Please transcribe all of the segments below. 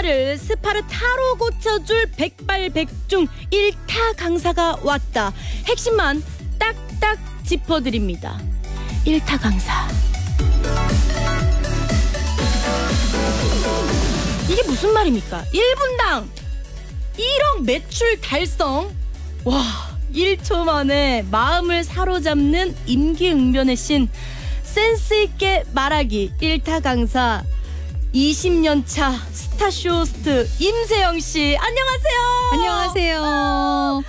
스파를 스파르타로 고쳐줄 백발백중 일타 강사가 왔다. 핵심만 딱딱 짚어드립니다. 일타 강사. 이게 무슨 말입니까? 1분당 1억 매출 달성? 와, 1초 만에 마음을 사로잡는 임기응변의 신. 센스있게 말하기 일타 강사. 20년 차스타쇼스트 임세영 씨 안녕하세요. 안녕하세요.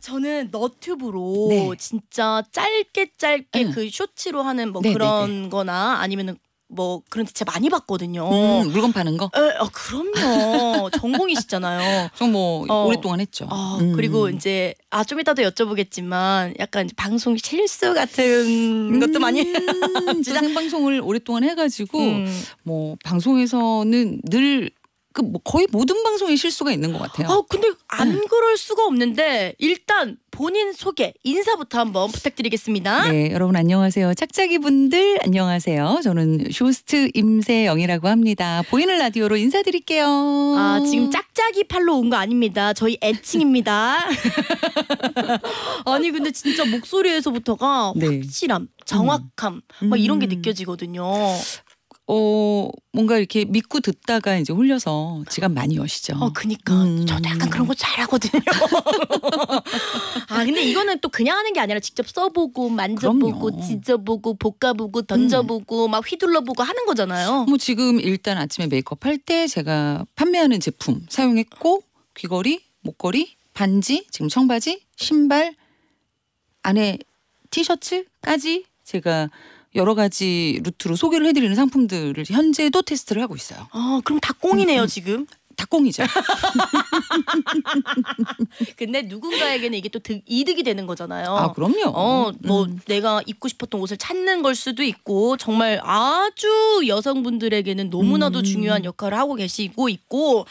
저는 너튜브로 네. 진짜 짧게 짧게 응. 그 쇼츠로 하는 뭐 네네네. 네, 그런 네. 거나 아니면 뭐 그런 대체 많이 봤거든요. 음, 물건 파는 거? 에, 예, 아, 그럼요. 전공이시잖아요. 전뭐 어, 오랫동안 했죠. 어, 음. 그리고 이제 아좀 이따도 여쭤보겠지만 약간 방송 실수 같은 음, 것도 많이 생방송을 오랫동안 해가지고 음. 뭐 방송에서는 늘 그뭐 거의 모든 방송에 실수가 있는 것 같아요. 아 근데 안 음. 그럴 수가 없는데 일단 본인 소개 인사부터 한번 부탁드리겠습니다. 네 여러분 안녕하세요 착착이 분들 안녕하세요 저는 쇼스트 임세영이라고 합니다. 보이는 라디오로 인사드릴게요. 아 지금 짝짝이 팔로 온 거 아닙니다. 저희 애칭입니다. 아니 근데 진짜 목소리에서부터가 네. 확실함 정확함 음. 막 이런 게 음. 느껴지거든요. 어, 뭔가 이렇게 믿고 듣다가 이제 홀려서 지갑 많이 여시죠. 어, 그니까. 음. 저도 약간 그런 거 잘하거든요. 아, 근데 이거는 또 그냥 하는 게 아니라 직접 써보고, 만져보고, 지져보고 볶아보고, 던져보고, 음. 막 휘둘러보고 하는 거잖아요. 뭐 지금 일단 아침에 메이크업 할 때 제가 판매하는 제품 사용했고, 귀걸이, 목걸이, 반지, 지금 청바지, 신발, 안에 티셔츠까지 제가 여러 가지 루트로 소개를 해드리는 상품들을 현재도 테스트를 하고 있어요. 아, 그럼 다 꽁이네요 음, 음. 지금. 닭공이죠. 근데 누군가에게는 이게 또 득, 이득이 되는 거잖아요. 아 그럼요. 어, 뭐 음, 음. 내가 입고 싶었던 옷을 찾는 걸 수도 있고 정말 아주 여성분들에게는 너무나도 음. 중요한 역할을 하고 계시고 있고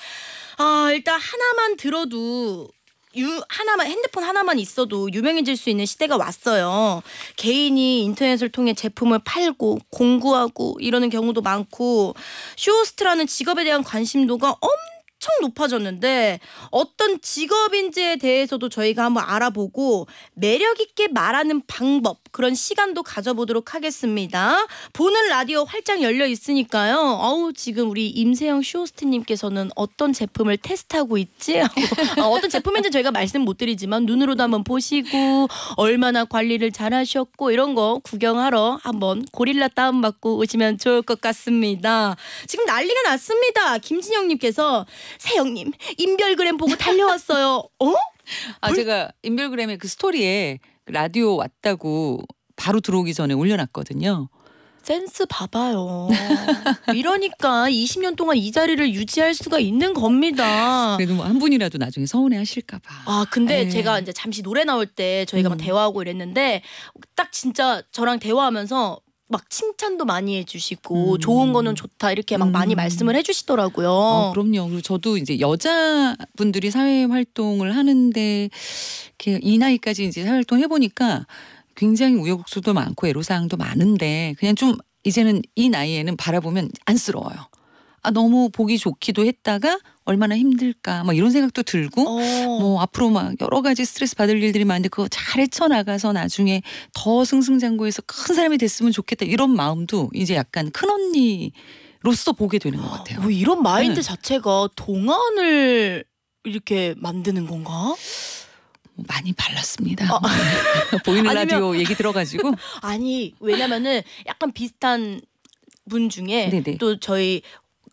아 일단 하나만 들어도 유, 하나만 핸드폰 하나만 있어도 유명해질 수 있는 시대가 왔어요. 개인이 인터넷을 통해 제품을 팔고 공구하고 이러는 경우도 많고 쇼호스트라는 직업에 대한 관심도가 엄청 엄청 높아졌는데 어떤 직업인지에 대해서도 저희가 한번 알아보고 매력 있게 말하는 방법 그런 시간도 가져보도록 하겠습니다. 보는 라디오 활짝 열려 있으니까요. 어우 지금 우리 임세영 쇼호스트님께서는 어떤 제품을 테스트하고 있지? 하 아, 어떤 제품인지 저희가 말씀 못 드리지만 눈으로도 한번 보시고 얼마나 관리를 잘하셨고 이런 거 구경하러 한번 고릴라 다운받고 오시면 좋을 것 같습니다. 지금 난리가 났습니다. 김진영님께서 세영님 인별그램 보고 달려왔어요. 어? 아 뭘? 제가 인별그램에 그 스토리에 라디오 왔다고 바로 들어오기 전에 올려놨거든요. 센스 봐봐요. 이러니까 20년 동안 이 자리를 유지할 수가 있는 겁니다. 그래도 뭐 한 분이라도 나중에 서운해 하실까봐. 아, 근데 에이. 예. 제가 이제 잠시 노래 나올 때 저희가 음. 막 대화하고 이랬는데 딱 진짜 저랑 대화하면서 막 칭찬도 많이 해주시고 음. 좋은 거는 좋다 이렇게 막 음. 많이 말씀을 해주시더라고요. 어, 그럼요. 저도 이제 여자분들이 사회 활동을 하는데 이렇게 이 나이까지 이제 사회 활동 해보니까 굉장히 우여곡절도 많고 애로사항도 많은데 그냥 좀 이제는 이 나이에는 바라보면 안쓰러워요. 아 너무 보기 좋기도 했다가 얼마나 힘들까 뭐 이런 생각도 들고 어. 뭐 앞으로 막 여러 가지 스트레스 받을 일들이 많은데 그거 잘 헤쳐나가서 나중에 더 승승장구해서 큰 사람이 됐으면 좋겠다 이런 마음도 이제 약간 큰 언니 로서 보게 되는 것 같아요. 뭐 이런 마인드 네. 자체가 동안을 이렇게 만드는 건가? 많이 발랐습니다. 아. 보이는 아니면, 라디오 얘기 들어가지고 아니 왜냐면은 약간 비슷한 분 중에 네네. 또 저희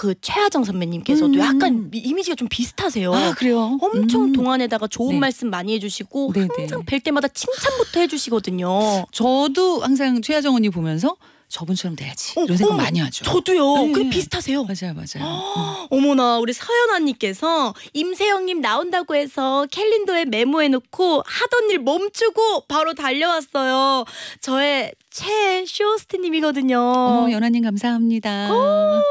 그 최하정 선배님께서도 음. 약간 이미지가 좀 비슷하세요. 아 그래요? 엄청 음. 동안에다가 좋은 네. 말씀 많이 해주시고 네네. 항상 뵐 때마다 칭찬부터 해주시거든요. 저도 항상 최하정 언니 보면서 저분처럼 돼야지 어, 이런 생각 어, 많이 하죠. 저도요. 네. 그게 비슷하세요. 맞아요, 맞아요. 어, 어머나 우리 서연 언님께서 임세영님 나온다고 해서 캘린더에 메모해놓고 하던 일 멈추고 바로 달려왔어요. 저의 최 쇼호스트님이거든요. 어, 연아님 감사합니다. 오,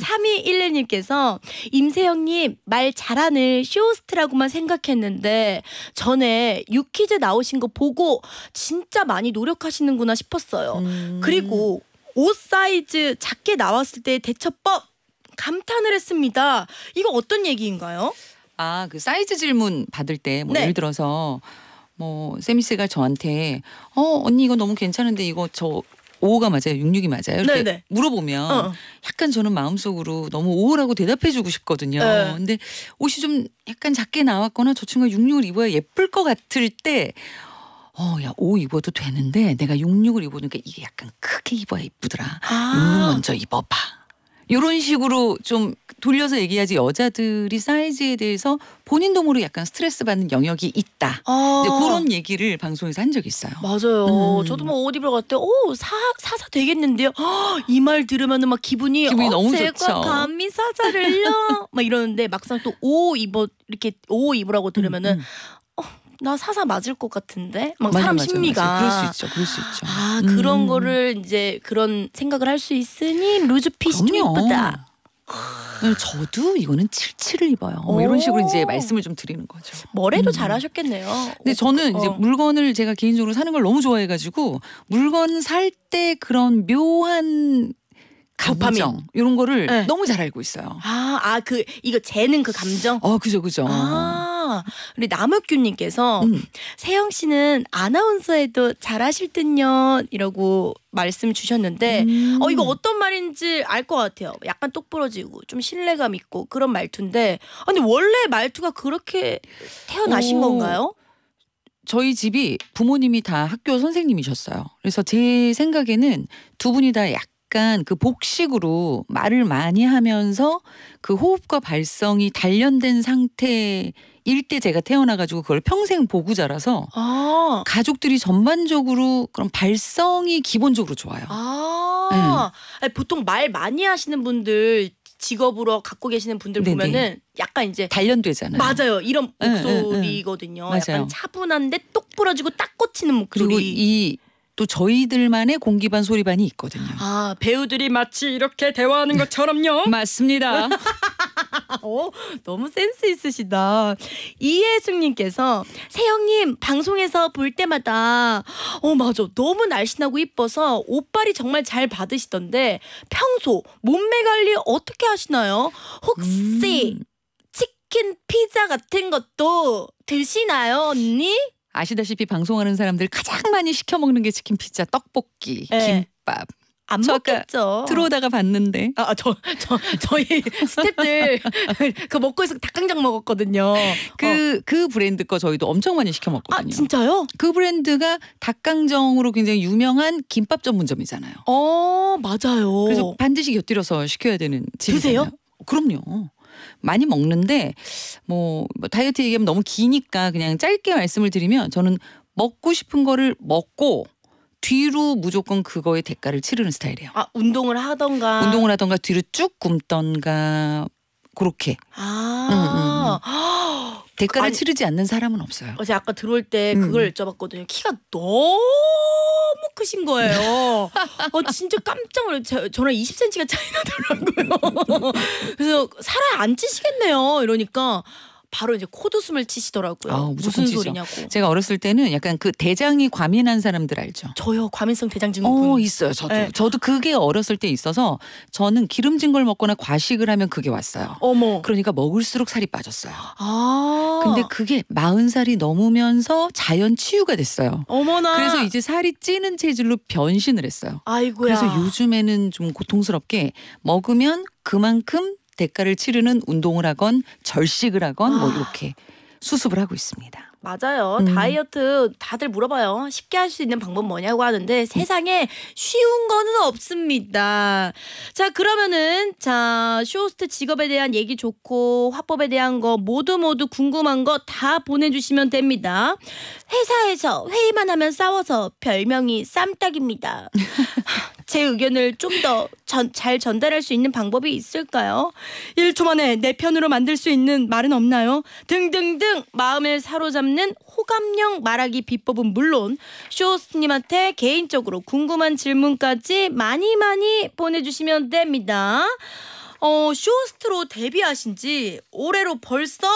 3211님께서 임세영님 말 잘하는 쇼스트라고만 생각했는데 전에 유퀴즈 나오신 거 보고 진짜 많이 노력하시는구나 싶었어요. 음. 그리고 옷 사이즈 작게 나왔을 때 대처법 감탄을 했습니다. 이거 어떤 얘기인가요? 아, 그 사이즈 질문 받을 때뭐 네. 예를 들어서 뭐 세미씨가 저한테 어 언니 이거 너무 괜찮은데 이거 저 5호가 맞아요? 66이 맞아요? 이렇게 네네. 물어보면 어. 약간 저는 마음속으로 너무 5호라고 대답해주고 싶거든요. 네. 근데 옷이 좀 약간 작게 나왔거나 저 친구가 66을 입어야 예쁠 것 같을 때 어, 야, 5 입어도 되는데 내가 66을 입으니까 이게 약간 크게 입어야 예쁘더라 아. 66 먼저 입어봐. 이런 식으로 좀 돌려서 얘기하지 여자들이 사이즈에 대해서 본인도 모르게 약간 스트레스 받는 영역이 있다. 아. 이제 그런 얘기를 방송에서 한 적이 있어요. 맞아요. 음. 저도 뭐 옷 입으러 갔대. 오, 사, 사사 되겠는데요. 이 말 들으면은 막 기분이 기분이 어, 너무 제가 좋죠. 감히 사자를요. 막 이러는데 막상 또 오 입어 이렇게 오 입으라고 들으면은 음, 음. 음. 나 사사 맞을 것 같은데 막 맞아, 사람 맞아, 심리가 맞아. 그럴 수 있죠 그럴 수 있죠 아 음. 그런 거를 이제 그런 생각을 할 수 있으니 루즈핏이 좀 이쁘다 네, 저도 이거는 칠칠을 입어요. 뭐 이런 식으로 이제 말씀을 좀 드리는 거죠. 머래도 음. 잘하셨겠네요. 근데 저는 이제 어. 물건을 제가 개인적으로 사는 걸 너무 좋아해가지고 물건 살 때 그런 묘한 도파민 이런 거를 네. 너무 잘 알고 있어요. 아, 아, 그, 이거 재는 그 감정? 어, 그죠, 그죠. 아, 우리 남욱규님께서 음. 세영 씨는 아나운서에도 잘하실 듯요. 이라고 말씀 주셨는데, 음. 어, 이거 어떤 말인지 알 것 같아요. 약간 똑부러지고, 좀 신뢰감 있고, 그런 말투인데, 아니, 원래 말투가 그렇게 태어나신 오. 건가요? 저희 집이 부모님이 다 학교 선생님이셨어요. 그래서 제 생각에는 두 분이 다 약, 약간 그 복식으로 말을 많이 하면서 그 호흡과 발성이 단련된 상태 일때 제가 태어나가지고 그걸 평생 보고 자라서 아 가족들이 전반적으로 그런 발성이 기본적으로 좋아요. 아 네. 보통 말 많이 하시는 분들 직업으로 갖고 계시는 분들 네네. 보면은 약간 이제 단련되잖아요. 맞아요. 이런 네, 네, 네. 목소리거든요. 응, 응, 응. 약간 차분한데 똑 부러지고 딱 꽂히는 목소리. 그리고 이또 저희들만의 공기반 소리반이 있거든요. 아 배우들이 마치 이렇게 대화하는 것처럼요. 맞습니다. 오, 어, 너무 센스 있으시다. 이혜숙님께서 세영님 방송에서 볼 때마다 어 맞아 너무 날씬하고 이뻐서 옷빨이 정말 잘 받으시던데 평소 몸매 관리 어떻게 하시나요? 혹시 음. 치킨 피자 같은 것도 드시나요 언니? 아시다시피 방송하는 사람들 가장 많이 시켜 먹는 게 치킨 피자, 떡볶이, 네. 김밥. 안 먹겠죠. 들어오다가 봤는데. 아, 아 저, 저, 저희 스탭들 그 먹고 해서 닭강정 먹었거든요. 그, 어. 그 브랜드 거 저희도 엄청 많이 시켜 먹거든요. 아, 진짜요? 그 브랜드가 닭강정으로 굉장히 유명한 김밥 전문점이잖아요. 어, 맞아요. 그래서 반드시 곁들여서 시켜야 되는 집이세요? 그럼요. 많이 먹는데 뭐, 뭐 다이어트 얘기하면 너무 기니까 그냥 짧게 말씀을 드리면 저는 먹고 싶은 거를 먹고 뒤로 무조건 그거의 대가를 치르는 스타일이에요. 아 운동을 하던가 운동을 하던가 뒤로 쭉 굶던가 그렇게. 아. 음, 음, 음. 대가를 아니, 치르지 않는 사람은 없어요. 어제 아까 들어올 때 음. 그걸 여쭤봤거든요. 키가 너무 크신 거예요. 어, 진짜 깜짝 놀랐어요. 저랑 20cm가 차이 나더라고요. 그래서 살아 안 찌시겠네요. 이러니까 바로 이제 코웃음을 치시더라고요. 아, 무슨 치죠. 소리냐고. 제가 어렸을 때는 약간 그 대장이 과민한 사람들 알죠? 저요. 과민성 대장 증후군. 어, 있어요. 저도. 네. 저도 그게 어렸을 때 있어서 저는 기름진 걸 먹거나 과식을 하면 그게 왔어요. 어머. 그러니까 먹을수록 살이 빠졌어요. 아. 근데 그게 마흔 살이 넘으면서 자연 치유가 됐어요. 어머나. 그래서 이제 살이 찌는 체질로 변신을 했어요. 아이고야. 그래서 요즘에는 좀 고통스럽게 먹으면 그만큼 대가를 치르는 운동을 하건 절식을 하건 뭐 아. 이렇게 수습을 하고 있습니다. 맞아요. 음. 다이어트 다들 물어봐요. 쉽게 할 수 있는 방법 뭐냐고 하는데 음. 세상에 쉬운 거는 없습니다. 자, 그러면은 자, 쇼호스트 직업에 대한 얘기 좋고 화법에 대한 거 모두 모두 궁금한 거 다 보내 주시면 됩니다. 회사에서 회의만 하면 싸워서 별명이 쌈딱입니다. 제 의견을 좀 더 잘 전달할 수 있는 방법이 있을까요? 1초 만에 내 편으로 만들 수 있는 말은 없나요? 등등등 마음을 사로잡는 남는 호감형 말하기 비법은 물론 쇼호스님한테 개인적으로 궁금한 질문까지 많이 많이 보내주시면 됩니다. 어, 쇼호스트로 데뷔하신 지 올해로 벌써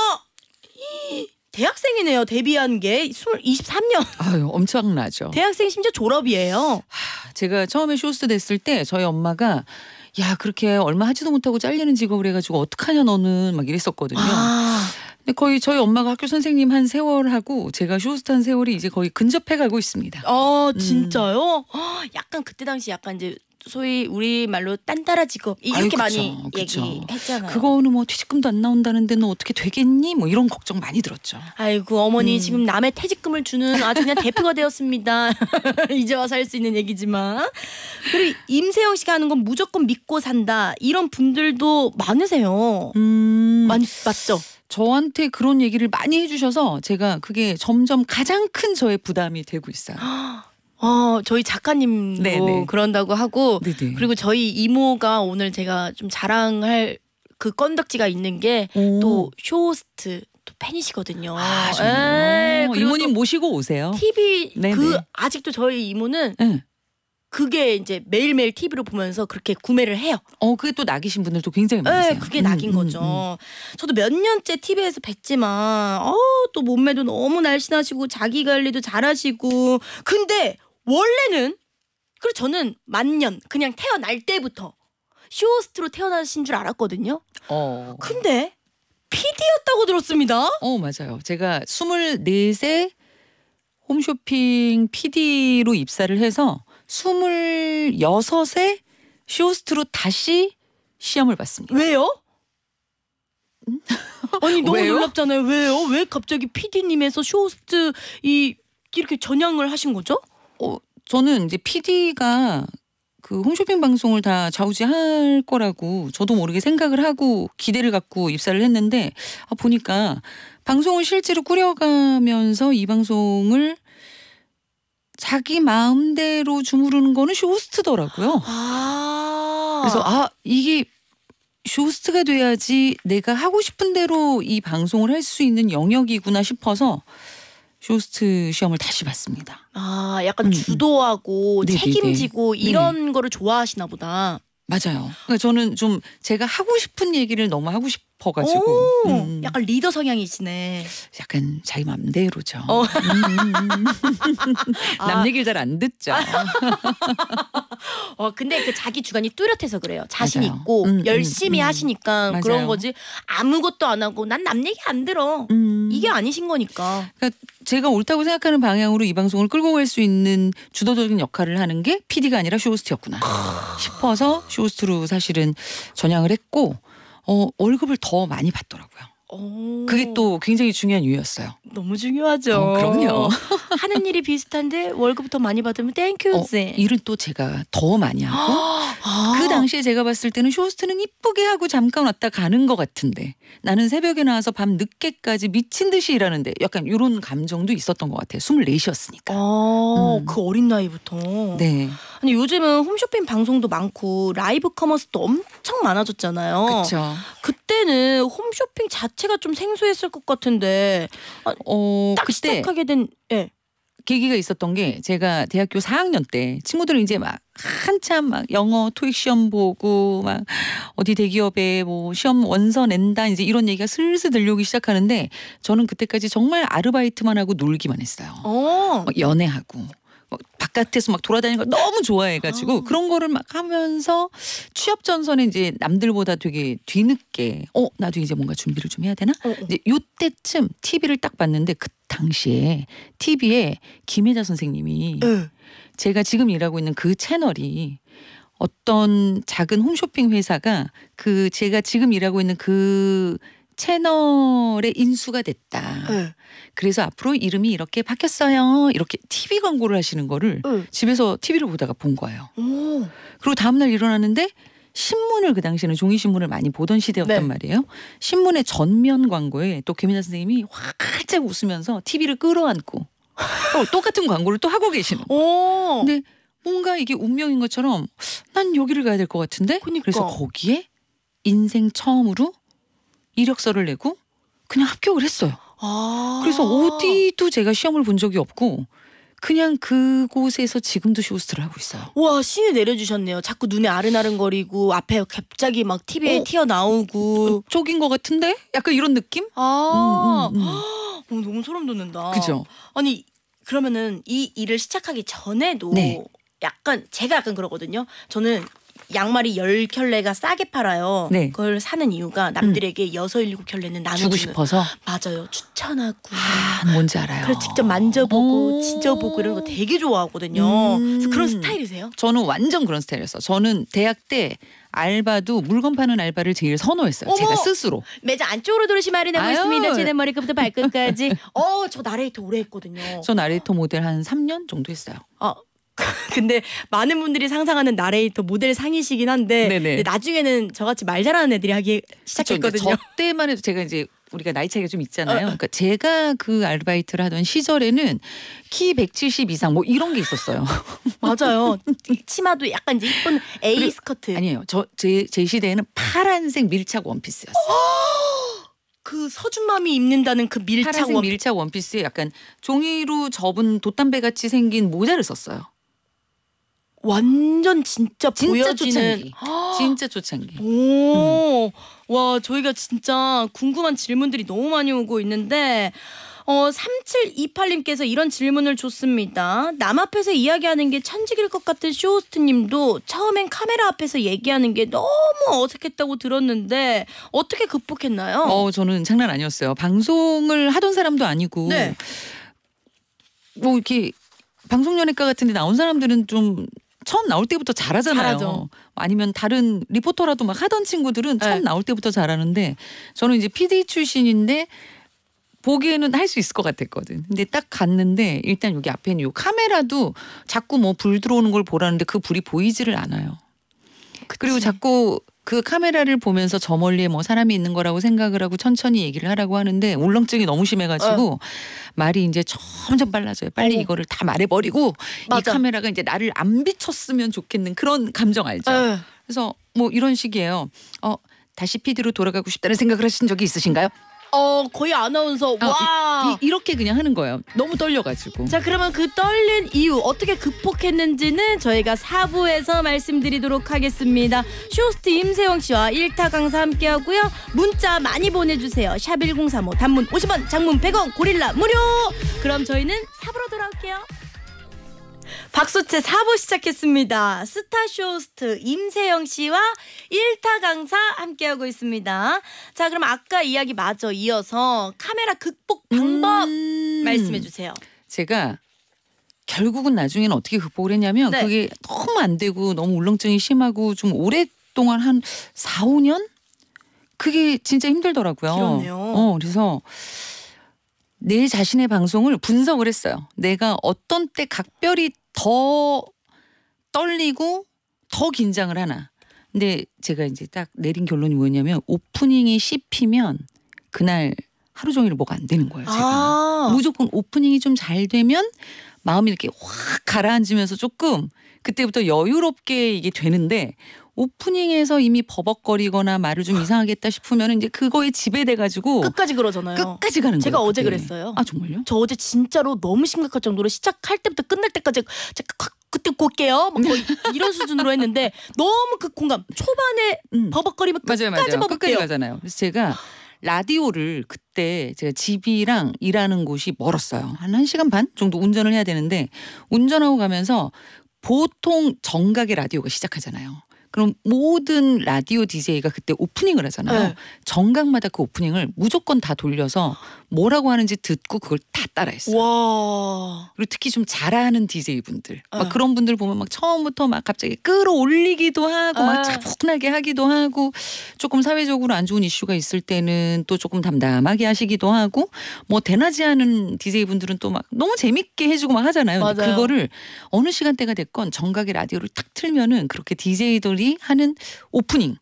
대학생이네요. 데뷔한 게 23년. 아유, 엄청나죠. 대학생 심지어 졸업이에요. 제가 처음에 쇼호스트 됐을 때 저희 엄마가 야 그렇게 얼마 하지도 못하고 잘리는 직업을 해가지고 어떡하냐 너는 막 이랬었거든요. 아. 근데 거의 저희 엄마가 학교 선생님 한 세월하고 제가 쇼스트한 세월이 이제 거의 근접해 가고 있습니다. 아 진짜요? 음. 약간 그때 당시 약간 이제 소위 우리 말로 딴따라 직업 이렇게 그쵸, 많이 그쵸. 얘기했잖아요. 그거는 뭐 퇴직금도 안 나온다는데 너 어떻게 되겠니? 뭐 이런 걱정 많이 들었죠. 아이고 어머니 음. 지금 남의 퇴직금을 주는 아주 그냥 대표가 되었습니다. 이제 와서 할 수 있는 얘기지만 그리고 임세영 씨가 하는 건 무조건 믿고 산다 이런 분들도 많으세요. 음. 많이 맞죠? 저한테 그런 얘기를 많이 해주셔서 제가 그게 점점 가장 큰 저의 부담이 되고 있어요. 어, 저희 작가님도 네네. 그런다고 하고 네네. 그리고 저희 이모가 오늘 제가 좀 자랑할 그 건덕지가 있는 게 또 쇼호스트 또 팬이시거든요. 아, 예, 정 에이, 이모님 모시고 오세요. TV 네, 그 아직도 저희 이모는 네. 그게 이제 매일매일 TV로 보면서 그렇게 구매를 해요. 어, 그게 또 낙이신 분들도 굉장히 많으세요. 네, 그게 낙인 음, 음 거죠. 음, 음. 저도 몇 년째 TV에서 뵀지만 어, 또 몸매도 너무 날씬하시고 자기 관리도 잘하시고 근데 원래는 그리고 저는 만년 그냥 태어날 때부터 쇼호스트로 태어나신 줄 알았거든요. 어. 근데 PD였다고 들었습니다. 어, 맞아요. 제가 24세 홈쇼핑 PD로 입사를 해서 26세 쇼스트로 다시 시험을 봤습니다. 왜요? 음? 아니 너무 왜요? 놀랍잖아요. 왜요? 왜 갑자기 PD님에서 쇼호스트 이 이렇게 전향을 하신 거죠? 어, 저는 이제 PD가 그 홈쇼핑 방송을 다 좌우지할 거라고 저도 모르게 생각을 하고 기대를 갖고 입사를 했는데 아, 보니까 방송을 실제로 꾸려가면서 이 방송을 자기 마음대로 주무르는 거는 쇼호스트더라고요. 아 그래서 아 이게 쇼호스트가 돼야지 내가 하고 싶은 대로 이 방송을 할 수 있는 영역이구나 싶어서 쇼호스트 시험을 다시 봤습니다. 아 약간 음. 음. 주도하고 네, 네, 네. 책임지고 네, 이런 네. 거를 좋아하시나 보다. 맞아요. 그러니까 저는 좀 제가 하고 싶은 얘기를 너무 하고 싶. 싶어가지고 음. 약간 리더 성향이시네. 약간 자기 맘대로죠. 어. 음. 아. 남 얘기를 잘 안 듣죠. 어 근데 그 자기 주관이 뚜렷해서 그래요. 자신 맞아요. 있고 음, 음 열심히 음. 하시니까 맞아요. 그런 거지 아무것도 안 하고 난 남 얘기 안 들어. 음. 이게 아니신 거니까. 그러니까 제가 옳다고 생각하는 방향으로 이 방송을 끌고 갈 수 있는 주도적인 역할을 하는 게 PD가 아니라 쇼호스트였구나 싶어서 쇼호스트로 사실은 전향을 했고 어, 월급을 더 많이 받더라고요. 오. 그게 또 굉장히 중요한 이유였어요. 너무 중요하죠. 어, 그럼요. 하는 일이 비슷한데 월급 더 많이 받으면 땡큐지. 어, 일을 또 제가 더 많이 하고 아. 그 당시에 제가 봤을 때는 쇼호스트는 이쁘게 하고 잠깐 왔다 가는 것 같은데 나는 새벽에 나와서 밤 늦게까지 미친 듯이 일하는데 약간 이런 감정도 있었던 것 같아요. 2 4이었으니까 어, 음. 그 어린 나이부터. 네. 아니 요즘은 홈쇼핑 방송도 많고 라이브 커머스도 엄청 많아졌잖아요. 그렇죠. 그때는 홈쇼핑 자체가 좀 생소했을 것 같은데 아, 어, 딱 그때 시작하게 된 예. 계기가 있었던 게 제가 대학교 4학년 때 친구들은 이제 막 한참 막 영어 토익 시험 보고 막 어디 대기업에 뭐 시험 원서 낸다 이제 이런 얘기가 슬슬 들려오기 시작하는데 저는 그때까지 정말 아르바이트만 하고 놀기만 했어요. 어. 연애하고 바깥에서 막 돌아다니는 걸 너무 좋아해가지고 아. 그런 거를 막 하면서 취업 전선에 이제 남들보다 되게 뒤늦게 어 나도 이제 뭔가 준비를 좀 해야 되나? 어, 어. 이제 요때쯤 TV를 딱 봤는데 그 당시에 TV에 김혜자 선생님이 에. 예. 제가 지금 일하고 있는 그 채널이 어떤 작은 홈쇼핑 회사가 그 제가 지금 일하고 있는 그 채널의 인수가 됐다. 네. 그래서 앞으로 이름이 이렇게 바뀌었어요. 이렇게 TV 광고를 하시는 거를 네. 집에서 TV를 보다가 본 거예요. 오. 그리고 다음날 일어났는데 신문을 그 당시에는 종이신문을 많이 보던 시대였단 네. 말이에요. 신문의 전면 광고에 또 김혜자 선생님이 활짝 웃으면서 TV를 끌어안고 어, 똑같은 광고를 또 하고 계시는 거예요. 근데 뭔가 이게 운명인 것처럼 난 여기를 가야 될 것 같은데 그러니까. 그래서 거기에 인생 처음으로 이력서를 내고 그냥 합격을 했어요. 아 그래서 어디도 제가 시험을 본 적이 없고 그냥 그곳에서 지금도 쇼호스트를 하고 있어요. 와 신이 내려주셨네요. 자꾸 눈에 아른아른거리고 앞에 갑자기 막 TV에 어? 튀어나오고 쪽인 것 같은데? 약간 이런 느낌? 아 음, 음, 음. 너무 소름 돋는다. 그죠? 아니 그러면은 이 일을 시작하기 전에도 네. 약간 제가 약간 그러거든요. 저는 양말이 열 켤레가 싸게 팔아요. 네. 그걸 사는 이유가 남들에게 여섯 일곱 켤레는 나누고 주고 싶어서 맞아요. 추천하고 아, 뭔지 알아요. 그래 직접 만져보고 지져보고 이런 거 되게 좋아하거든요. 음. 그래서 그런 음. 스타일이세요? 저는 완전 그런 스타일이었어. 저는 대학 때 알바도 물건 파는 알바를 제일 선호했어요. 어머! 제가 스스로. 매장 안쪽으로 도르시 마련하고 아유. 있습니다. 제 머리끝부터 발끝까지. 어, 저 나레이터 오래 했거든요. 저 나레이터 모델 한 3년 정도 했어요. 어, 근데 많은 분들이 상상하는 나레이터 모델 상이시긴 한데 나중에는 저같이 말 잘하는 애들이 하기 시작했거든요. 그쵸, 저 때만 해도 제가 이제 우리가 나이 차이가 좀 있잖아요. 어. 그러니까 제가 그 아르바이트를 하던 시절에는 키 170 이상 뭐 이런 게 있었어요. 맞아요. 치마도 약간 이제 이쁜 A 스커트. 아니에요. 저제제 시대에는 파란색 밀착 원피스였어요. 어! 그 서준맘이 입는다는 그 밀착 파란색 원피스. 밀착 원피스에 약간 종이로 접은 돛담배 같이 생긴 모자를 썼어요. 완전 진짜, 진짜 보여지는 초창기. 진짜 초창기. 오, 음. 와 저희가 진짜 궁금한 질문들이 너무 많이 오고 있는데 어 3728님께서 이런 질문을 줬습니다. 남 앞에서 이야기하는 게 천직일 것 같은 쇼호스트님도 처음엔 카메라 앞에서 얘기하는 게 너무 어색했다고 들었는데 어떻게 극복했나요? 어 저는 장난 아니었어요. 방송을 하던 사람도 아니고 네. 뭐 이렇게 방송연예과 같은 데 나온 사람들은 좀 처음 나올 때부터 잘하잖아요. 잘하죠. 아니면 다른 리포터라도 막 하던 친구들은 처음 네. 나올 때부터 잘하는데 저는 이제 PD 출신인데 보기에는 할 수 있을 것 같았거든. 근데 딱 갔는데 일단 여기 앞에 는요 카메라도 자꾸 뭐 불 들어오는 걸 보라는데 그 불이 보이지를 않아요. 그치. 그리고 자꾸 그 카메라를 보면서 저 멀리에 뭐 사람이 있는 거라고 생각을 하고 천천히 얘기를 하라고 하는데 울렁증이 너무 심해가지고 어. 말이 이제 점점 빨라져요. 빨리 어. 이거를 다 말해버리고 맞아. 이 카메라가 이제 나를 안 비쳤으면 좋겠는 그런 감정 알죠. 어. 그래서 뭐 이런 식이에요. 어 다시 피디로 돌아가고 싶다는 생각을 하신 적이 있으신가요? 어 거의 아나운서 아, 와 이, 렇게 그냥 하는 거예요. 너무 떨려가지고. 자 그러면 그 떨린 이유 어떻게 극복했는지는 저희가 4부에서 말씀드리도록 하겠습니다. 쇼스트 임세영 씨와 일타 강사 함께하고요. 문자 많이 보내주세요. 샵 #1035 단문 50원, 장문 100원, 고릴라 무료. 그럼 저희는 4부로 돌아올게요. 박수채 4부 시작했습니다. 스타쇼 스트 임세영 씨와 1타 강사 함께하고 있습니다. 자, 그럼 아까 이야기 마저 이어서 카메라 극복 방법 음 말씀해 주세요. 제가 결국은 나중에는 어떻게 극복을 했냐면 네. 그게 너무 안 되고 너무 울렁증이 심하고 좀 오랫동안 한 4, 5년? 그게 진짜 힘들더라고요. 그러네요. 어, 그래서 내 자신의 방송을 분석을 했어요. 내가 어떤 때 각별히 더 떨리고 더 긴장을 하나. 근데 제가 이제 딱 내린 결론이 뭐냐면 오프닝이 씹히면 그날 하루 종일 뭐가 안 되는 거예요. 제가 아 무조건 오프닝이 좀 잘 되면 마음이 이렇게 확 가라앉으면서 조금 그때부터 여유롭게 이게 되는데 오프닝에서 이미 버벅거리거나 말을 좀 아. 이상하겠다 싶으면 이제 그거에 지배돼 가지고 끝까지 그러잖아요. 끝까지 가는 제가 거예요, 어제 그랬어요아 정말요? 저 어제 진짜로 너무 심각할 정도로 시작할 때부터 끝날 때까지 그때 곧게요. 뭐 이런 수준으로 했는데 너무 그 공감. 초반에 음. 버벅거리면 끝까지 맞아요, 맞아요. 버벅대요. 끝까지 가잖아요. 그래서 제가 라디오를 그때 제가 집이랑 일하는 곳이 멀었어요. 한 1시간 반 정도 운전을 해야 되는데 운전하고 가면서 보통 정각의 라디오가 시작하잖아요. 그럼 모든 라디오 디제이가 그때 오프닝을 하잖아요. 네. 정각마다 그 오프닝을 무조건 다 돌려서 뭐라고 하는지 듣고 그걸 다 따라했어요. 와. 그리고 특히 좀 잘하는 디제이 분들 막 네. 그런 분들 보면 막 처음부터 막 갑자기 끌어올리기도 하고 막 네. 차분하게 하기도 하고 조금 사회적으로 안 좋은 이슈가 있을 때는 또 조금 담담하게 하시기도 하고 뭐대낮이 하는 디제이 분들은 또 막 너무 재밌게 해주고 막 하잖아요. 그거를 어느 시간대가 됐건 정각의 라디오를 탁 틀면은 그렇게 디제이들이 배들이 하는 오프닝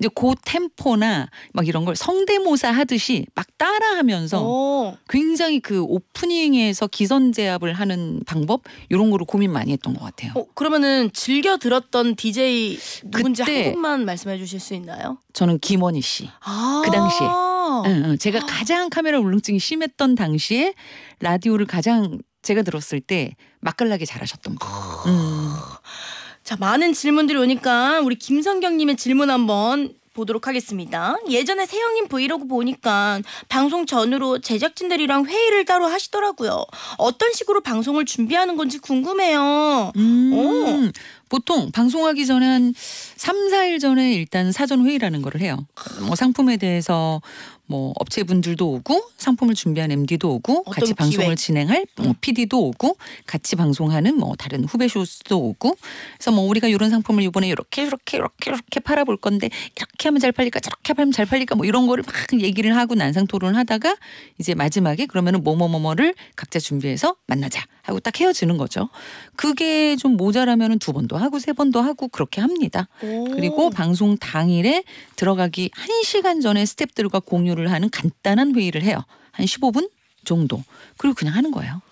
이제 고 템포나 막 이런 걸 성대모사 하듯이 막 따라하면서 굉장히 그 오프닝에서 기선 제압을 하는 방법 이런 거를 고민 많이 했던 것 같아요. 어, 그러면은 즐겨 들었던 DJ 누군지 한 분만 말씀해 주실 수 있나요? 저는 김원희 씨. 아그 당시에. 응, 예, 응. 예. 제가 아. 가장 카메라 울렁증이 심했던 당시에 라디오를 가장 제가 들었을 때 맛깔나게 잘하셨던 거. 아. 음. 자, 많은 질문들이 오니까 우리 김성경님의 질문 한번 보도록 하겠습니다. 예전에 세영님 브이로그 보니까 방송 전으로 제작진들이랑 회의를 따로 하시더라고요. 어떤 식으로 방송을 준비하는 건지 궁금해요. 음, 보통 방송하기 전에 한 3, 4일 전에 일단 사전 회의라는 거를 해요. 뭐 상품에 대해서 뭐 업체분들도 오고 상품을 준비한 MD도 오고 같이 기획. 방송을 진행할 뭐 음. PD도 오고 같이 방송하는 뭐 다른 후배 쇼스도 오고 그래서 뭐 우리가 이런 상품을 이번에 이렇게 이렇게 이렇게 이렇게 팔아볼 건데 이렇게 하면 잘 팔릴까 저렇게 하면 잘 팔릴까 뭐 이런 거를 막 얘기를 하고 난상 토론을 하다가 이제 마지막에 그러면은 뭐 뭐 뭐뭐를 각자 준비해서 만나자 하고 딱 헤어지는 거죠. 그게 좀 모자라면은 두 번도 하고 세 번도 하고 그렇게 합니다. 그리고 방송 당일에 들어가기 1시간 전에 스탭들과 공유를 하는 간단한 회의를 해요. 한 15분 정도. 그리고 그냥 하는 거예요.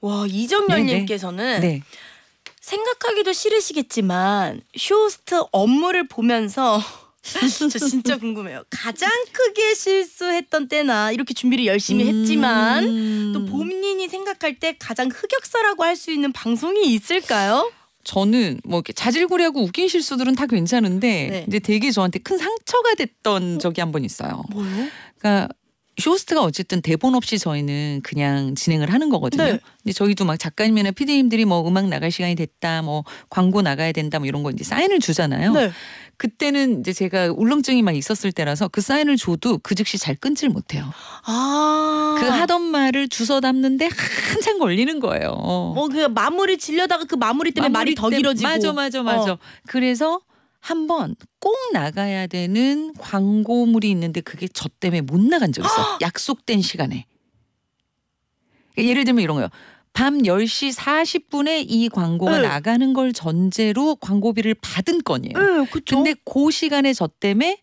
와, 이정열 님께서는 네, 네. 네. 생각하기도 싫으시겠지만 쇼호스트 업무를 보면서 저 진짜 궁금해요. 가장 크게 실수했던 때나 이렇게 준비를 열심히 음 했지만 또봄인이 생각할 때 가장 흑역사라고 할 수 있는 방송이 있을까요? 저는 뭐 이렇게 자질구레하고 웃긴 실수들은 다 괜찮은데 네. 이제 되게 저한테 큰 상처가 됐던 적이 한 번 있어요. 뭐요? 그러니까 쇼스트가 어쨌든 대본 없이 저희는 그냥 진행을 하는 거거든요. 네. 근데 저희도 막 작가님이나 피디님들이 뭐 음악 나갈 시간이 됐다, 뭐 광고 나가야 된다, 뭐 이런 거 이제 사인을 주잖아요. 네. 그때는 이제 제가 울렁증이 막 있었을 때라서 그 사인을 줘도 그 즉시 잘 끊질 못해요. 아. 그 하던 말을 주워 담는데 한참 걸리는 거예요. 어, 그 마무리 질려다가 그 마무리 때문에 마무리 말이 더 길어지고. 맞아, 맞아, 맞아. 어. 그래서 한번 꼭 나가야 되는 광고물이 있는데 그게 저 때문에 못 나간 적 있어. 약속된 시간에. 그러니까 예를 들면 이런 거요. 밤 10시 40분에 이 광고가 응. 나가는 걸 전제로 광고비를 받은 건이에요. 응, 그쵸? 근데 그 시간에 저 때문에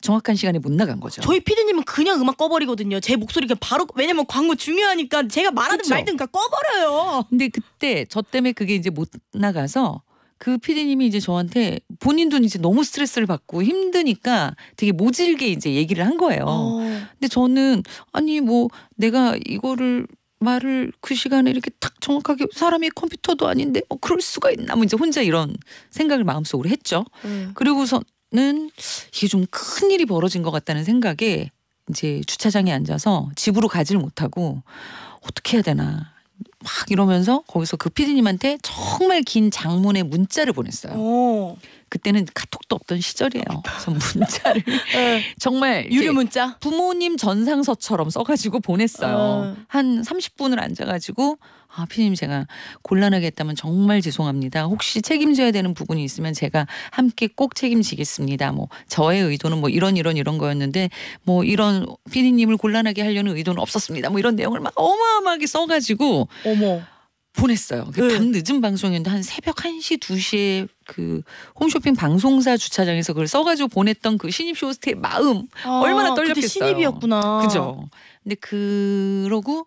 정확한 시간에 못 나간 거죠. 저희 피디님은 그냥 음악 꺼버리거든요. 제 목소리가 바로 왜냐면 광고 중요하니까 제가 말하든 그쵸? 말든 그러 꺼버려요. 근데 그때 저 때문에 그게 이제 못 나가서 그 피디님이 이제 저한테 본인도 이제 너무 스트레스를 받고 힘드니까 되게 모질게 이제 얘기를 한 거예요. 어. 근데 저는 아니 뭐 내가 이거를 말을 그 시간에 이렇게 탁 정확하게 사람이 컴퓨터도 아닌데 어 그럴 수가 있나 뭐 이제 혼자 이런 생각을 마음속으로 했죠. 음. 그리고서는 이게 좀 큰 일이 벌어진 것 같다는 생각에 이제 주차장에 앉아서 집으로 가지를 못하고 어떻게 해야 되나 막 이러면서 거기서 그 피디님한테 정말 긴 장문의 문자를 보냈어요. 오. 그때는 카톡도 없던 시절이에요. 그래서 문자를 네. 정말 유료 문자 부모님 전상서처럼 써가지고 보냈어요. 어. 한 30분을 앉아가지고 아, 피디님 제가 곤란하게 했다면 정말 죄송합니다. 혹시 책임져야 되는 부분이 있으면 제가 함께 꼭 책임지겠습니다. 뭐 저의 의도는 뭐 이런 이런 이런 거였는데 뭐 이런 피디님을 곤란하게 하려는 의도는 없었습니다. 뭐 이런 내용을 막 어마어마하게 써가지고 어머. 보냈어요. 그 네. 밤 늦은 방송인데한 새벽 1시, 2시에 그 홈쇼핑 방송사 주차장에서 그걸 써가지고 보냈던 그 신입 쇼스트의 마음 아, 얼마나 떨렸겠어요. 신입이었구나. 그죠. 근데 그러고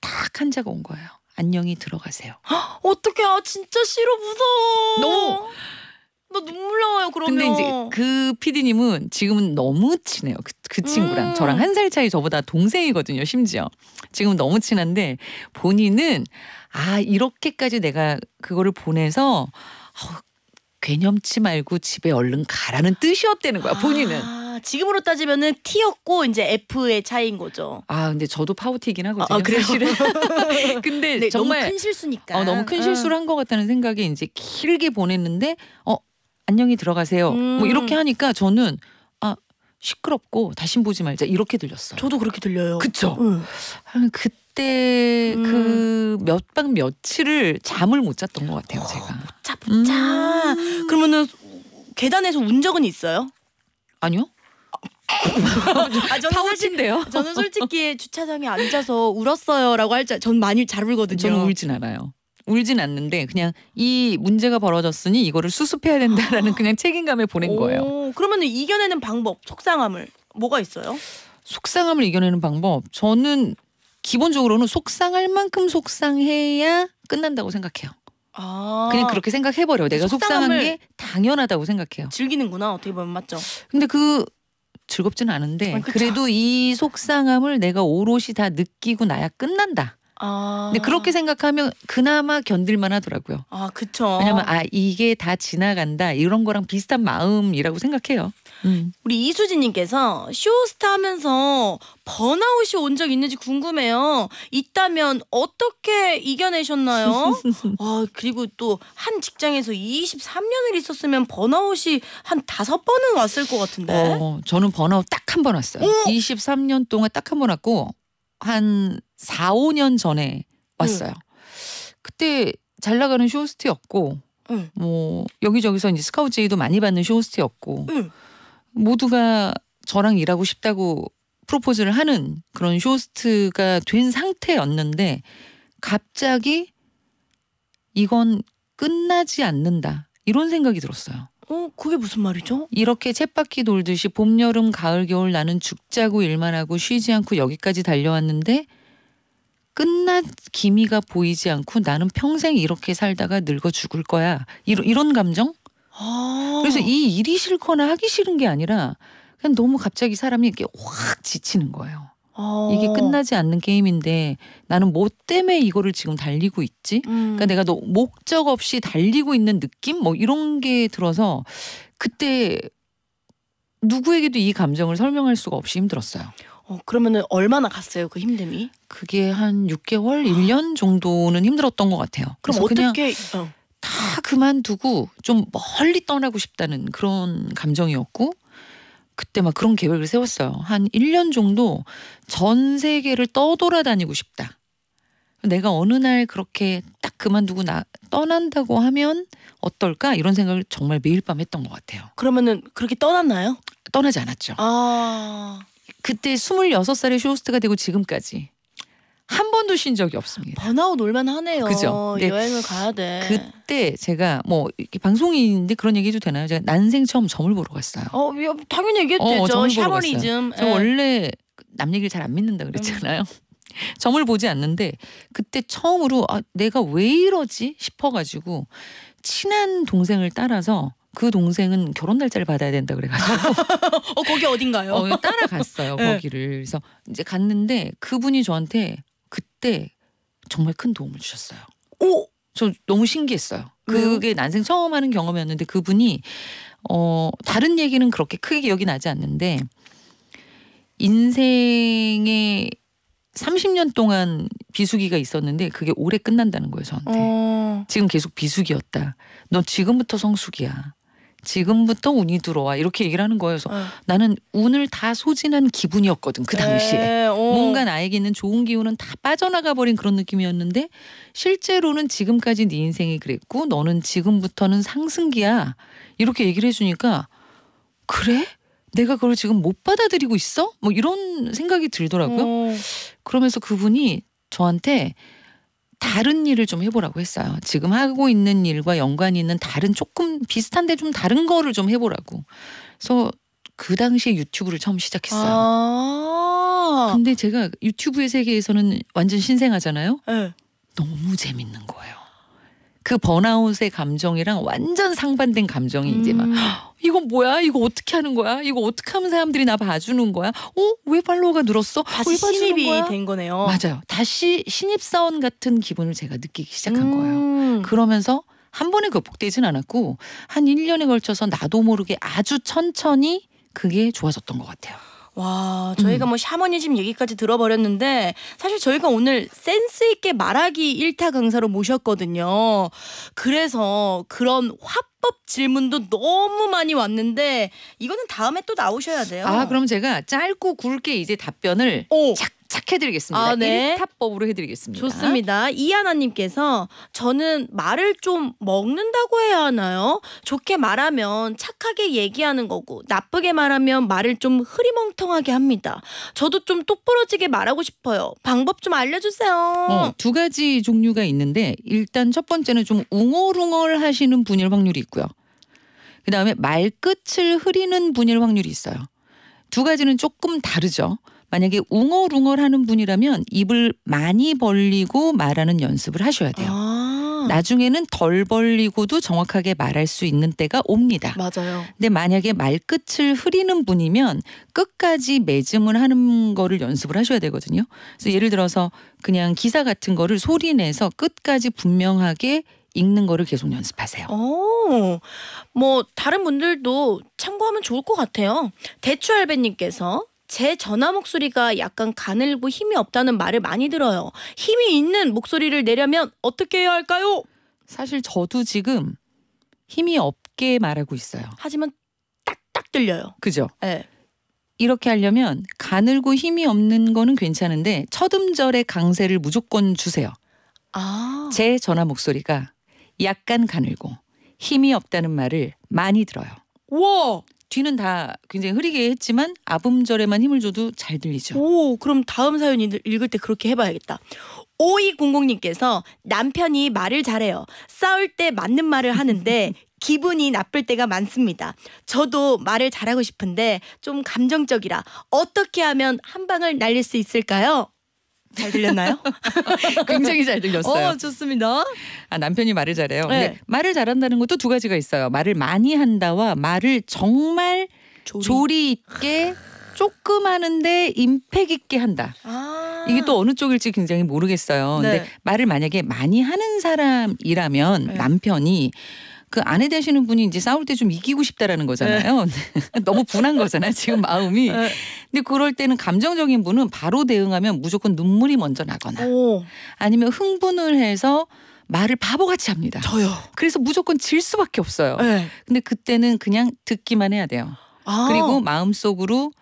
딱한자가온 거예요. 안녕히 들어가세요. 어떡해, 아, 진짜 싫어, 무서워. 너무. 나 눈물 나와요, 그러면. 근데 이제 그 PD님은 지금은 너무 친해요. 그, 그 친구랑. 음. 저랑 한 살 차이 저보다 동생이거든요, 심지어. 지금은 너무 친한데 본인은 아, 이렇게까지 내가 그거를 보내서 어, 괴념치 말고 집에 얼른 가라는 뜻이었다는 거야, 본인은. 아. 지금으로 따지면은 T였고 이제 F의 차이인 거죠. 아, 근데 저도 파우티긴 하거든요. 아, 그래요? 사실은. 근데 네, 정말 너무 큰 실수니까. 어, 너무 큰 실수를 한 것 같다는 생각에 이제 길게 보냈는데 어, 안녕히 들어가세요. 뭐 음. 뭐 이렇게 하니까 저는 아, 시끄럽고 다신 보지 말자 이렇게 들렸어 저도 그렇게 들려요. 그쵸? 응. 그때 음. 그몇 박 며칠을 잠을 못 잤던 것 같아요, 어, 제가. 못 자, 못 자. 음. 그러면은 계단에서 운 적은 있어요? 아니요. 아, 저는 파워친데요? 저는 솔직히 주차장에 앉아서 울었어요라고 할줄전 많이 잘 울거든요. 저는 울진 않아요. 울진 않는데 그냥 이 문제가 벌어졌으니 이거를 수습해야 된다라는 아. 그냥 책임감에 보낸 오, 거예요. 그러면 이겨내는 방법, 속상함을 뭐가 있어요? 속상함을 이겨내는 방법. 저는 기본적으로는 속상할 만큼 속상해야 끝난다고 생각해요. 아 그냥 그렇게 생각해버려. 내가 속상한 게 당연하다고 생각해요. 즐기는구나 어떻게 보면 맞죠. 근데 그 즐겁지는 않은데 아, 그래도 이 속상함을 내가 오롯이 다 느끼고 나야 끝난다. 아. 근데 그렇게 생각하면 그나마 견딜만 하더라고요. 아, 그쵸. 왜냐면, 아, 이게 다 지나간다. 이런 거랑 비슷한 마음이라고 생각해요. 음. 우리 이수진님께서 쇼스타 하면서 번아웃이 온 적 있는지 궁금해요. 있다면 어떻게 이겨내셨나요? 아 그리고 또 한 직장에서 23년을 있었으면 번아웃이 한 다섯 번은 왔을 것 같은데. 어, 어 저는 번아웃 딱 한 번 왔어요. 오! 어? 23년 동안 딱 한 번 왔고 한 4, 5년 전에 왔어요. 음. 그때 잘 나가는 쇼호스트였고 응. 뭐 여기저기서 이제 스카우트 제의도 많이 받는 쇼호스트였고 응. 모두가 저랑 일하고 싶다고 프로포즈를 하는 그런 쇼스트가 된 상태였는데 갑자기 이건 끝나지 않는다 이런 생각이 들었어요. 어, 그게 무슨 말이죠? 이렇게 쳇바퀴 돌듯이 봄, 여름, 가을, 겨울 나는 죽자고 일만 하고 쉬지 않고 여기까지 달려왔는데 끝난 기미가 보이지 않고 나는 평생 이렇게 살다가 늙어 죽을 거야. 이런, 이런 감정? 아. 그래서 이 일이 싫거나 하기 싫은 게 아니라 그냥 너무 갑자기 사람이 이렇게 확 지치는 거예요. 어. 이게 끝나지 않는 게임인데 나는 뭐 때문에 이거를 지금 달리고 있지? 음. 그러니까 내가 너 목적 없이 달리고 있는 느낌 뭐 이런 게 들어서 그때 누구에게도 이 감정을 설명할 수가 없이 힘들었어요. 어, 그러면은 얼마나 갔어요 그 힘듦이? 그게 한 6개월, 1년 정도는 힘들었던 것 같아요. 그럼 어떻게? 어. 다 그만두고 좀 멀리 떠나고 싶다는 그런 감정이었고 그때 막 그런 계획을 세웠어요. 한 1년 정도 전 세계를 떠돌아다니고 싶다. 내가 어느 날 그렇게 딱 그만두고 나, 떠난다고 하면 어떨까 이런 생각을 정말 매일 밤 했던 것 같아요. 그러면은 그렇게 떠났나요? 떠나지 않았죠. 아... 그때 26살의 쇼호스트가 되고 지금까지 한 번도 쉰 적이 없습니다. 번아웃 올만 하네요. 그죠? 네. 여행을 가야 돼. 그때 제가 뭐 방송인인데 그런 얘기도 해 되나요? 제가 난생 처음 점을 보러 갔어요. 어, 당연히 얘기했도 어, 어 죠 샤머니즘. 저 예. 원래 남 얘기를 잘 안 믿는다 그랬잖아요. 점을 보지 않는데 그때 처음으로 아, 내가 왜 이러지 싶어가지고 친한 동생을 따라서 그 동생은 결혼 날짜를 받아야 된다 그래가지고 어 거기 어딘가요? 어, 따라갔어요 네. 거기를 그래서 이제 갔는데 그분이 저한테 그때 정말 큰 도움을 주셨어요. 오! 저 너무 신기했어요. 그게 난생 처음 하는 경험이었는데 그분이 어 다른 얘기는 그렇게 크게 기억이 나지 않는데 인생에 30년 동안 비수기가 있었는데 그게 오래 끝난다는 거예요 저한테. 어... 지금 계속 비수기였다. 너 지금부터 성수기야. 지금부터 운이 들어와 이렇게 얘기를 하는 거예요. 그래서 어. 나는 운을 다 소진한 기분이었거든 그 당시에. 에이, 네, 어. 뭔가 나에게 있는 좋은 기운은 다 빠져나가 버린 그런 느낌이었는데 실제로는 지금까지 네 인생이 그랬고 너는 지금부터는 상승기야 이렇게 얘기를 해주니까 그래? 내가 그걸 지금 못 받아들이고 있어? 뭐 이런 생각이 들더라고요. 어. 그러면서 그분이 저한테 다른 일을 좀 해보라고 했어요. 지금 하고 있는 일과 연관이 있는 다른 조금 비슷한데 좀 다른 거를 좀 해보라고. 그래서 그 당시에 유튜브를 처음 시작했어요. 아 근데 제가 유튜브의 세계에서는 완전 신생아잖아요. 네. 너무 재밌는 거예요. 그 번아웃의 감정이랑 완전 상반된 감정이 음. 이제 막 음. 이건 뭐야? 이거 어떻게 하는 거야? 이거 어떻게 하면 사람들이 나 봐주는 거야? 어? 왜 팔로워가 늘었어? 다시 신입이 거야? 된 거네요. 맞아요. 다시 신입사원 같은 기분을 제가 느끼기 시작한 음. 거예요. 그러면서 한 번에 극복되진 않았고 한 1년에 걸쳐서 나도 모르게 아주 천천히 그게 좋아졌던 것 같아요. 와, 음. 저희가 음. 뭐 샤머니즘 얘기까지 들어버렸는데 사실 저희가 오늘 센스 있게 말하기 1타 강사로 모셨거든요. 그래서 그런 화법 질문도 너무 많이 왔는데 이거는 다음에 또 나오셔야 돼요. 아, 그럼 제가 짧고 굵게 이제 답변을 오. 착 해드리겠습니다. 아, 네. 1타법으로 해드리겠습니다. 좋습니다. 이하나님께서 저는 말을 좀 먹는다고 해야 하나요? 좋게 말하면 착하게 얘기하는 거고 나쁘게 말하면 말을 좀 흐리멍텅하게 합니다. 저도 좀 똑부러지게 말하고 싶어요. 방법 좀 알려주세요. 어, 두 가지 종류가 있는데 일단 첫 번째는 좀 웅얼웅얼 하시는 분일 확률이 있고요. 그 다음에 말끝을 흐리는 분일 확률이 있어요. 두 가지는 조금 다르죠. 만약에 웅얼웅얼 하는 분이라면 입을 많이 벌리고 말하는 연습을 하셔야 돼요. 아. 나중에는 덜 벌리고도 정확하게 말할 수 있는 때가 옵니다. 맞아요. 근데 만약에 말끝을 흐리는 분이면 끝까지 매짐을 하는 거를 연습을 하셔야 되거든요. 그래서 예를 들어서 그냥 기사 같은 거를 소리 내서 끝까지 분명하게 읽는 거를 계속 연습하세요. 오, 뭐 다른 분들도 참고하면 좋을 것 같아요. 대추알배님께서 제 전화 목소리가 약간 가늘고 힘이 없다는 말을 많이 들어요. 힘이 있는 목소리를 내려면 어떻게 해야 할까요? 사실 저도 지금 힘이 없게 말하고 있어요. 하지만 딱딱 들려요. 그죠? 네. 이렇게 하려면 가늘고 힘이 없는 거는 괜찮은데 첫 음절의 강세를 무조건 주세요. 아. 제 전화 목소리가 약간 가늘고 힘이 없다는 말을 많이 들어요. 와! 뒤는 다 굉장히 흐리게 했지만 아음절에만 힘을 줘도 잘 들리죠. 오, 그럼 다음 사연 읽을 때 그렇게 해봐야겠다. 5200님께서 남편이 말을 잘해요. 싸울 때 맞는 말을 하는데 기분이 나쁠 때가 많습니다. 저도 말을 잘하고 싶은데 좀 감정적이라 어떻게 하면 한 방을 날릴 수 있을까요? 잘 들렸나요? 굉장히 잘 들렸어요. 어, 좋습니다. 아, 남편이 말을 잘해요. 네. 근데 말을 잘한다는 것도 두 가지가 있어요. 말을 많이 한다와 말을 정말 조리, 조리 있게 조금 하는데 임팩 있게 한다. 아 이게 또 어느 쪽일지 굉장히 모르겠어요. 네. 근데 말을 만약에 많이 하는 사람이라면 네. 남편이 그 아내 되시는 분이 이제 싸울 때 좀 이기고 싶다라는 거잖아요. 네. 너무 분한 거잖아요. 지금 마음이. 네. 근데 그럴 때는 감정적인 분은 바로 대응하면 무조건 눈물이 먼저 나거나 오. 아니면 흥분을 해서 말을 바보같이 합니다. 저요. 그래서 무조건 질 수밖에 없어요. 네. 근데 그때는 그냥 듣기만 해야 돼요. 아. 그리고 마음속으로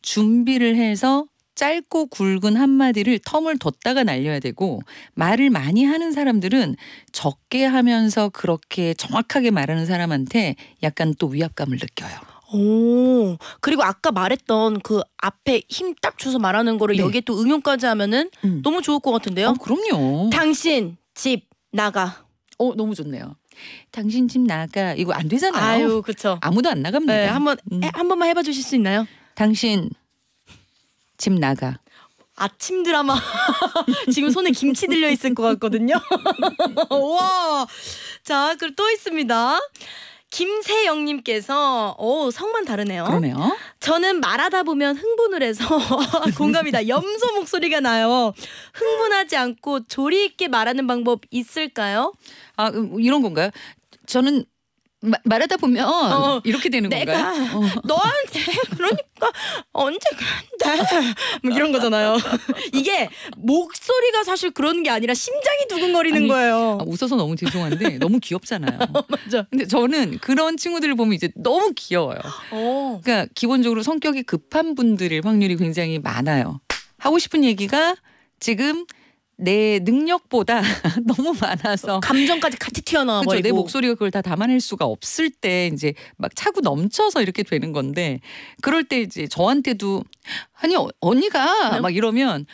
준비를 해서 짧고 굵은 한마디를 텀을 뒀다가 날려야 되고 말을 많이 하는 사람들은 적게 하면서 그렇게 정확하게 말하는 사람한테 약간 또 위압감을 느껴요. 오, 그리고 아까 말했던 그 앞에 힘 딱 줘서 말하는 거를 네. 여기에 또 응용까지 하면은 음. 너무 좋을 것 같은데요? 아, 그럼요. 당신 집 나가. 어, 너무 좋네요. 당신 집 나가 이거 안 되잖아요. 아유, 그렇죠. 아무도 안 나갑니다. 네, 한번 음. 한 번만 해봐 주실 수 있나요? 당신 집 나가. 아침 드라마 지금 손에 김치 들려 있을 것 같거든요. 와, 자 그리고 또 있습니다. 김세영님께서 오 성만 다르네요. 그러네요. 저는 말하다 보면 흥분을 해서 공감이다. 염소 목소리가 나요. 흥분하지 않고 조리 있게 말하는 방법 있을까요? 아 음, 이런 건가요? 저는 마, 말하다 보면 어, 어, 이렇게 되는 내가 건가요? 어. 너한테 그러니까 언제 간다 뭐 이런 거잖아요. 이게 목소리가 사실 그런 게 아니라 심장이 두근거리는 아니, 거예요. 아, 웃어서 너무 죄송한데 너무 귀엽잖아요. 맞아. 근데 저는 그런 친구들을 보면 이제 너무 귀여워요. 오. 어. 그러니까 기본적으로 성격이 급한 분들일 확률이 굉장히 많아요. 하고 싶은 얘기가 지금 내 능력보다 너무 많아서 감정까지 같이 튀어나와 그 버리고 내 목소리가 그걸 다 담아낼 수가 없을 때 이제 막 차고 넘쳐서 이렇게 되는 건데 그럴 때 이제 저한테도 아니 어, 언니가 네. 막 이러면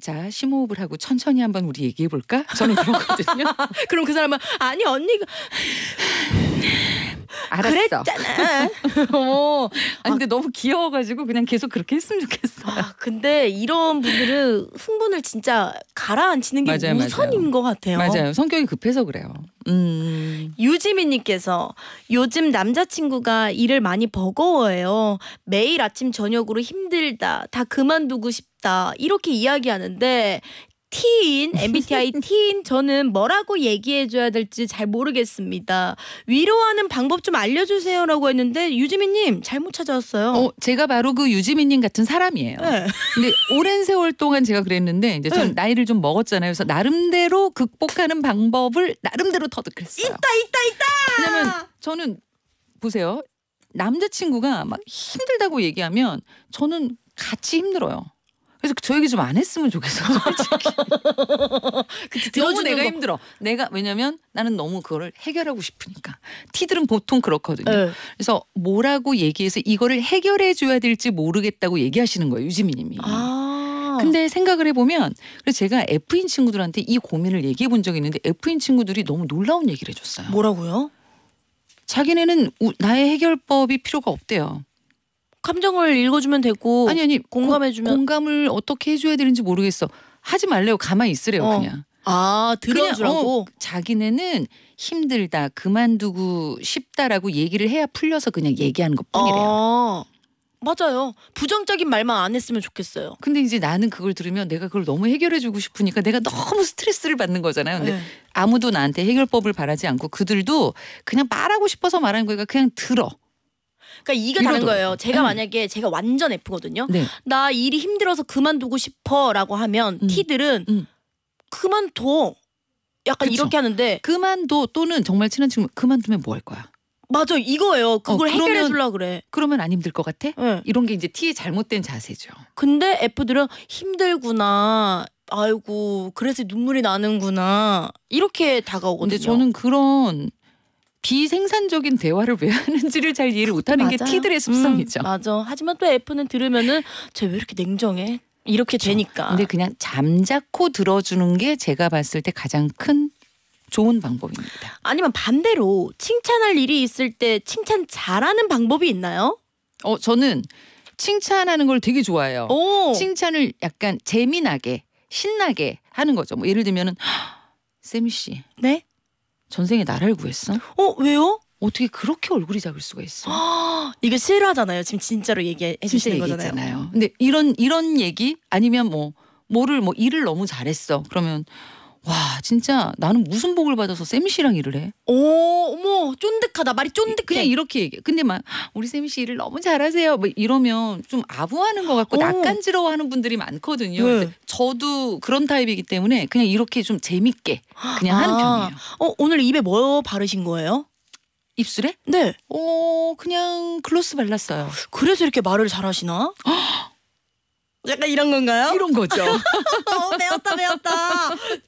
자 심호흡을 하고 천천히 한번 우리 얘기해 볼까? 저는 그렇거든요. 그럼 그 사람은 아니 언니가 알았어. 그랬잖아. 어. 아 근데 너무 귀여워가지고 그냥 계속 그렇게 했으면 좋겠어. 아, 근데 이런 분들은 흥분을 진짜 가라앉히는 게 맞아요, 우선인 맞아요. 것 같아요. 맞아요. 성격이 급해서 그래요. 음. 유지민님께서 요즘 남자친구가 일을 많이 버거워해요. 매일 아침 저녁으로 힘들다. 다 그만두고 싶다. 이렇게 이야기하는데 T인 MBTI T인 저는 뭐라고 얘기해줘야 될지 잘 모르겠습니다. 위로하는 방법 좀 알려주세요라고 했는데 유지민님 잘못 찾아왔어요. 어, 제가 바로 그 유지민님 같은 사람이에요. 네. 근데 오랜 세월 동안 제가 그랬는데 이제 전 네. 나이를 좀 먹었잖아요. 그래서 나름대로 극복하는 방법을 나름대로 터득했어요. 있다 있다 있다. 왜냐면 저는 보세요 남자친구가 막 힘들다고 얘기하면 저는 같이 힘들어요. 그래서 그 저 얘기 좀안 했으면 좋겠어. 솔직히. 너무 내가 거. 힘들어. 내가 왜냐면 나는 너무 그거를 해결하고 싶으니까. 티들은 보통 그렇거든요. 에. 네. 그래서 뭐라고 얘기해서 이거를 해결해 줘야 될지 모르겠다고 얘기하시는 거예요. 유지민님이. 아. 근데 생각을 해보면 그래서 제가 F인 친구들한테 이 고민을 얘기해 본 적이 있는데 F인 친구들이 너무 놀라운 얘기를 해줬어요. 뭐라고요? 자기네는 우, 나의 해결법이 필요가 없대요. 감정을 읽어주면 되고 아니 아니 공감해주면 공감을 어떻게 해줘야 되는지 모르겠어. 하지 말래요. 가만히 있으래요 어. 그냥. 아 어, 들어주라고. 어, 자기네는 힘들다 그만두고 싶다라고 얘기를 해야 풀려서 그냥 얘기하는 것뿐이래요. 아. 맞아요. 부정적인 말만 안 했으면 좋겠어요. 근데 이제 나는 그걸 들으면 내가 그걸 너무 해결해주고 싶으니까 내가 너무 스트레스를 받는 거잖아요. 근데 네. 아무도 나한테 해결법을 바라지 않고 그들도 그냥 말하고 싶어서 말하는 거니까 그냥 들어. 그러니까 이게 다른 거예요. 제가 음. 만약에 제가 완전 F거든요. 네. 나 일이 힘들어서 그만두고 싶어라고 하면 음. T들은 음. 그만둬. 약간 그쵸. 이렇게 하는데 그만둬 또는 정말 친한 친구 그만두면 뭐 할 거야? 맞아 이거예요. 어, 그걸 어, 해결해 주려 그래. 그러면 안 힘들 것 같아? 네. 이런 게 이제 T의 잘못된 자세죠. 근데 F들은 힘들구나. 아이고 그래서 눈물이 나는구나 이렇게 다가오거든요. 근데 저는 그런 비생산적인 대화를 왜 하는지를 잘 이해를 못하는 게 T들의 습성이죠. 음, 맞아. 하지만 또 F는 들으면은 쟤왜 이렇게 냉정해? 이렇게 그렇 되니까. 근데 그냥 잠자코 들어주는 게 제가 봤을 때 가장 큰 좋은 방법입니다. 아니면 반대로 칭찬할 일이 있을 때 칭찬 잘하는 방법이 있나요? 어 저는 칭찬하는 걸 되게 좋아해요. 오. 칭찬을 약간 재미나게 신나게 하는 거죠. 뭐 예를 들면은 세 씨. 네? 전생에 나를 구했어? 어 왜요? 어떻게 그렇게 얼굴이 작을 수가 있어? 아, 이거 실화잖아요. 지금 진짜로 얘기해 주시는 거잖아요 근데 이런 이런 얘기 아니면 뭐 뭐를 뭐 일을 너무 잘했어. 그러면 와 진짜 나는 무슨 복을 받아서 세미 씨랑 일을 해? 오, 어, 어머 쫀득하다 말이 쫀득해. 그냥 이렇게 얘기해. 근데 막 우리 세미 씨 일을 너무 잘하세요. 뭐 이러면 좀 아부하는 것 같고 오. 어. 낯간지러워하는 분들이 많거든요. 네. 저도 그런 타입이기 때문에 그냥 이렇게 좀 재밌게 그냥 아. 하는 편이에요. 어 오늘 입에 뭐 바르신 거예요? 입술에? 네. 어 그냥 글로스 발랐어요. 그래서 이렇게 말을 잘하시나? 약간 이런 건가요? 이런 거죠. 어, 배웠다 배웠다.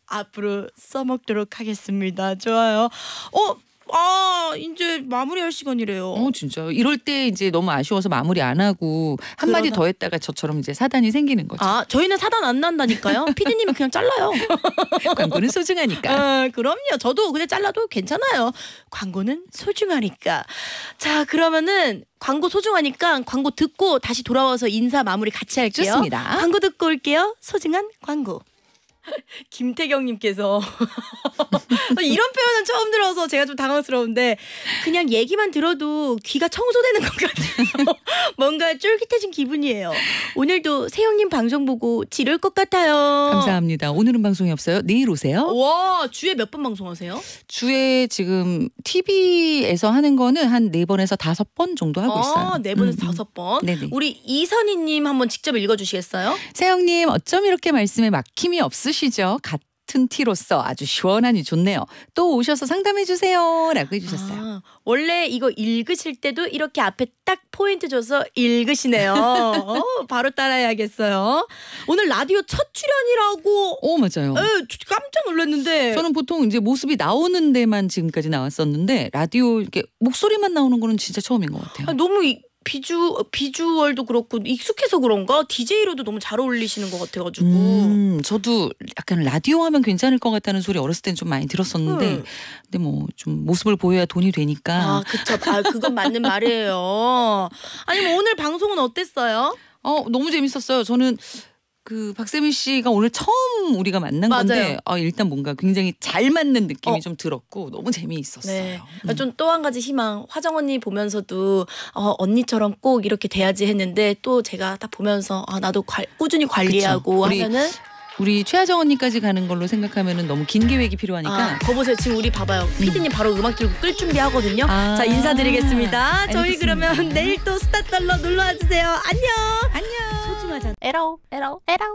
앞으로 써먹도록 하겠습니다. 좋아요. 어아 이제 마무리할 시간이래요. 어진짜 이럴 때 이제 너무 아쉬워서 마무리 안 하고 한 마디 더 했다가 저처럼 이제 사단이 생기는 거죠. 아 저희는 사단 안 난다니까요. 피디님이 그냥 잘라요. 광고는 소중하니까. 아, 그럼요. 저도 그냥 잘라도 괜찮아요. 광고는 소중하니까. 자 그러면은 광고 소중하니까 광고 듣고 다시 돌아와서 인사 마무리 같이 할게요. 좋습니다. 광고 듣고 올게요. 소중한 광고. 김태경님께서 이런 표현은 처음 들어서 제가 좀 당황스러운데 그냥 얘기만 들어도 귀가 청소되는 것 같아요. 뭔가 쫄깃해진 기분이에요. 오늘도 세영님 방송 보고 지를 것 같아요. 감사합니다. 오늘은 방송이 없어요. 내일 오세요. 와 주에 몇 번 방송하세요? 주에 지금 TV에서 하는 거는 한 네 번에서 다섯 번 정도 하고 아, 있어요. 네 번에서 음, 음. 다섯 번. 네네. 우리 이선희님 한번 직접 읽어주시겠어요? 세영님 어쩜 이렇게 말씀에 막힘이 없으시? 푸시죠. 같은 티로서 아주 시원하니 좋네요. 또 오셔서 상담해 주세요라고 해주셨어요. 아, 원래 이거 읽으실 때도 이렇게 앞에 딱 포인트 줘서 읽으시네요. 어, 바로 따라야겠어요 오늘 라디오 첫 출연이라고. 오 어, 맞아요. 에 깜짝 놀랐는데. 저는 보통 이제 모습이 나오는 데만 지금까지 나왔었는데 라디오 이렇게 목소리만 나오는 거는 진짜 처음인 것 같아요. 아, 너무 비주 비주얼도 그렇고 익숙해서 그런가 DJ로도 너무 잘 어울리시는 것 같아가지고 음, 저도 약간 라디오 하면 괜찮을 것 같다는 소리 어렸을 땐 좀 많이 들었었는데 음. 근데 뭐 좀 모습을 보여야 돈이 되니까 아 그쵸 아 그건 맞는 말이에요 아니 뭐 오늘 방송은 어땠어요? 어 너무 재밌었어요 저는 그 박세민 씨가 오늘 처음 우리가 만난 맞아요. 건데 어, 일단 뭔가 굉장히 잘 맞는 느낌이 어. 좀 들었고 너무 재미있었어요. 네. 음. 아, 좀또 한 가지 희망 화정 언니 보면서도 어, 언니처럼 꼭 이렇게 돼야지 했는데 또 제가 딱 보면서 아, 나도 관, 꾸준히 관리하고 그쵸. 하면은 우리 최하정 언니까지 가는 걸로 생각하면 너무 긴 계획이 필요하니까. 아, 거 보세요. 지금 우리 봐봐요. 음. 피디님 음. 바로 음악 들고 끌 준비하거든요. 아 자, 인사드리겠습니다. 알 저희 그러면 내일 또 스타달러 놀러와 주세요. 안녕. 안녕. Era, era, era.